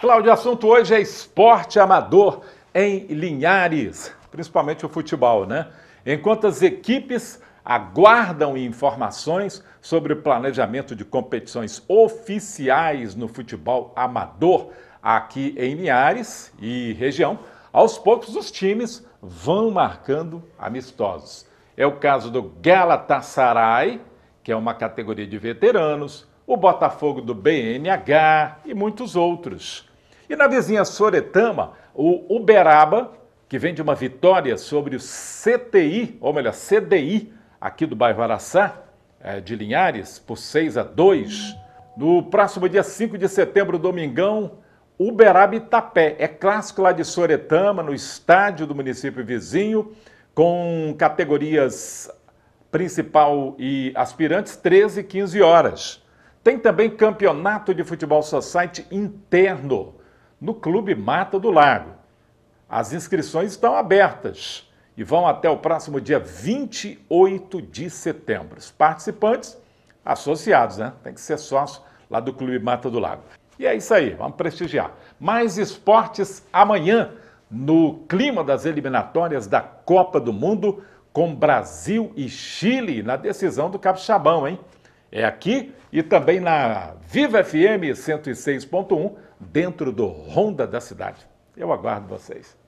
Cláudio, o assunto hoje é esporte amador em Linhares, principalmente o futebol, né? Enquanto as equipes aguardam informações sobre o planejamento de competições oficiais no futebol amador aqui em Linhares e região, aos poucos os times vão marcando amistosos. É o caso do Galatasaray, que é uma categoria de veteranos, o Botafogo do BNH e muitos outros. E na vizinha Soretama, o Uberaba, que vem de uma vitória sobre o CTI, ou melhor, CDI, aqui do bairro Araçá, é, de Linhares, por 6 a 2. No próximo dia 5 de setembro, domingão, Uberaba e Itapé. É clássico lá de Soretama, no estádio do município vizinho, com categorias principal e aspirantes, 13 e 15 horas. Tem também campeonato de futebol society interno no Clube Mata do Lago. As inscrições estão abertas e vão até o próximo dia 28 de setembro. Os participantes, associados, né? Tem que ser sócio lá do Clube Mata do Lago. E é isso aí, vamos prestigiar. Mais esportes amanhã, no clima das eliminatórias da Copa do Mundo, com Brasil e Chile na decisão do Capixabão, hein? É aqui e também na Viva FM 106.1, dentro do Ronda da Cidade. Eu aguardo vocês.